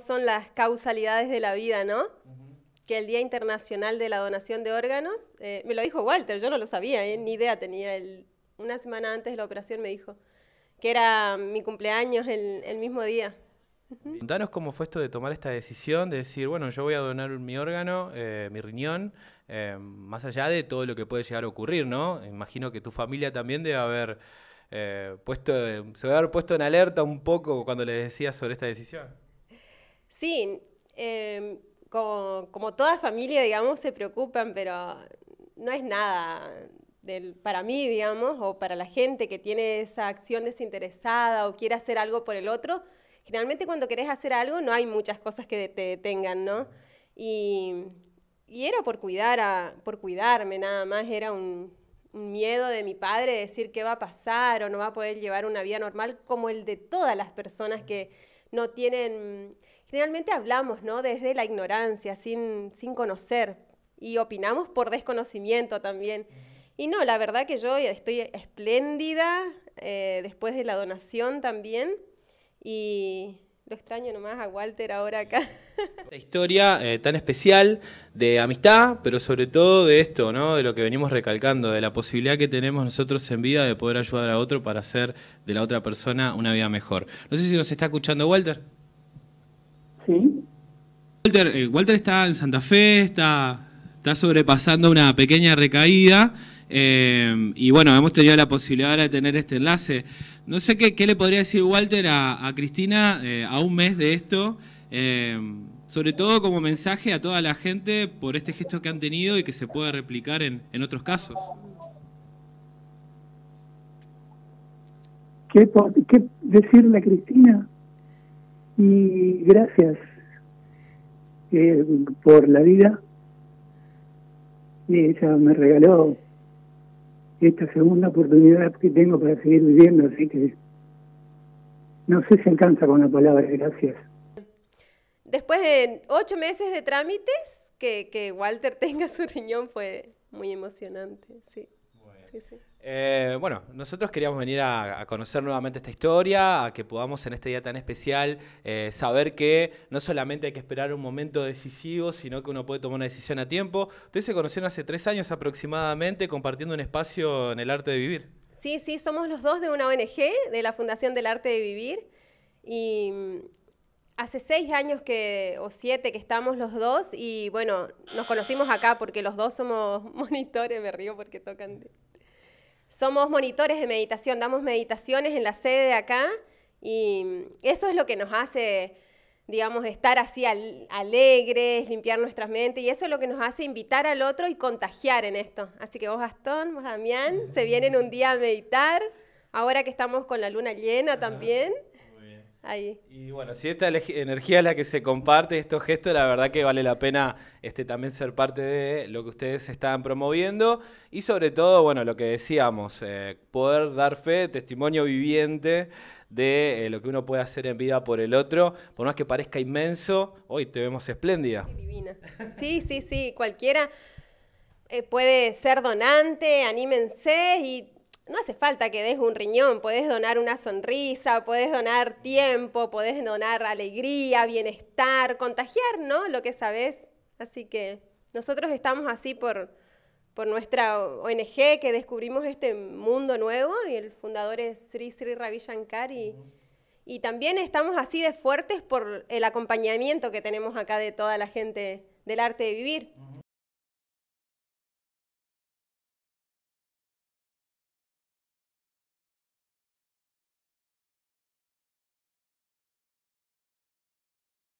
son las causalidades de la vida, ¿no? Que el Día Internacional de la Donación de Órganos, eh, me lo dijo Walter, yo no lo sabía, ¿eh? ni idea tenía. una semana antes de la operación me dijo que era mi cumpleaños el, mismo día. Contanos cómo fue esto de tomar esta decisión, de decir, bueno, yo voy a donar mi órgano, eh, mi riñón, más allá de todo lo que puede llegar a ocurrir, ¿no? Imagino que tu familia también debe haber puesto, se debe haber puesto en alerta un poco cuando le decías sobre esta decisión. Sí, em, como, toda familia, digamos, se preocupan, pero no es nada del, para mí, digamos, o para la gente que tiene esa acción desinteresada o quiere hacer algo por el otro. Generalmente cuando querés hacer algo no hay muchas cosas que te detengan, ¿no? Y, era por, cuidar a, por cuidarme nada más, era un, un miedo de mi padre decir qué va a pasar o no va a poder llevar una vida normal como el de todas las personas que no tienen generalmente hablamos, ¿no? Desde la ignorancia, sin, sin conocer, y opinamos por desconocimiento también. Y no, la verdad que yo estoy espléndida eh, después de la donación también. Y lo extraño nomás a Walter ahora acá. La historia eh, tan especial de amistad, pero sobre todo de esto, ¿no? De lo que venimos recalcando, de la posibilidad que tenemos nosotros en vida de poder ayudar a otro para hacer de la otra persona una vida mejor. No sé si nos está escuchando Walter. Sí. Walter, eh, Walter está en Santa Fe, está, sobrepasando una pequeña recaída. Eh, y bueno, hemos tenido la posibilidad ahora de tener este enlace. No sé qué, le podría decir Walter a, Cristina eh, a un mes de esto, sobre todo como mensaje a toda la gente por este gesto que han tenido y que se puede replicar en, en otros casos. ¿Qué, ¿Qué decirle a Cristina? Y gracias eh, por la vida. Ella me regaló esta segunda oportunidad que tengo para seguir viviendo, así que no sé si alcanza con la palabra gracias. Después de ocho meses de trámites, que, que Walter tenga su riñón fue muy emocionante, sí. sí, sí. Eh, bueno, nosotros queríamos venir a, conocer nuevamente esta historia, a que podamos en este día tan especial eh, saber que no solamente hay que esperar un momento decisivo, sino que uno puede tomar una decisión a tiempo. Ustedes se conocieron hace tres años aproximadamente compartiendo un espacio en el arte de vivir. Sí, sí, somos los dos de una ONG, de la Fundación del Arte de Vivir, y mm, hace seis años que, o siete que estamos los dos, y bueno, nos conocimos acá porque los dos somos monitores, me río porque tocan somos monitores de meditación, damos meditaciones en la sede de acá y eso es lo que nos hace, digamos, estar así alegres, limpiar nuestras mentes y eso es lo que nos hace invitar al otro y contagiar en esto. Así que vos Gastón, vos Damián, se vienen un día a meditar, ahora que estamos con la luna llena también. Y bueno, si esta energía es la que se comparte, estos gestos, la verdad que vale la pena este, también ser parte de lo que ustedes están promoviendo y sobre todo, bueno, lo que decíamos, eh, poder dar fe, testimonio viviente de eh, lo que uno puede hacer en vida por el otro, por más que parezca inmenso, hoy te vemos espléndida. Divina. Sí, sí, sí, cualquiera eh, puede ser donante, anímense y no hace falta que des un riñón, puedes donar una sonrisa, puedes donar tiempo, puedes donar alegría, bienestar, contagiar, ¿no? Lo que sabes. Así que nosotros estamos así por, por nuestra ONG que descubrimos este mundo nuevo y el fundador es Sri Sri Ravi Shankar y, también estamos así de fuertes por el acompañamiento que tenemos acá de toda la gente del arte de vivir.